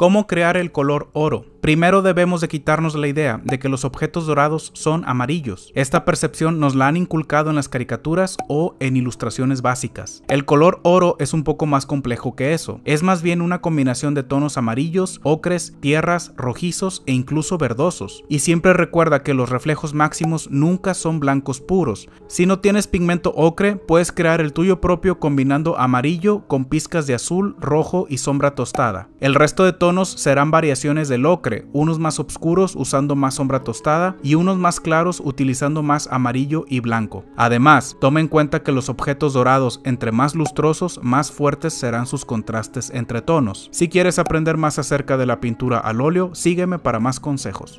Cómo crear el color oro Primero debemos de quitarnos la idea de que los objetos dorados son amarillos. Esta percepción nos la han inculcado en las caricaturas o en ilustraciones básicas. El color oro es un poco más complejo que eso. Es más bien una combinación de tonos amarillos, ocres, tierras, rojizos e incluso verdosos. Y siempre recuerda que los reflejos máximos nunca son blancos puros. Si no tienes pigmento ocre, puedes crear el tuyo propio combinando amarillo con pizcas de azul, rojo y sombra tostada. El resto de tonos serán variaciones del ocre unos más oscuros usando más sombra tostada y unos más claros utilizando más amarillo y blanco. Además, toma en cuenta que los objetos dorados entre más lustrosos, más fuertes serán sus contrastes entre tonos. Si quieres aprender más acerca de la pintura al óleo, sígueme para más consejos.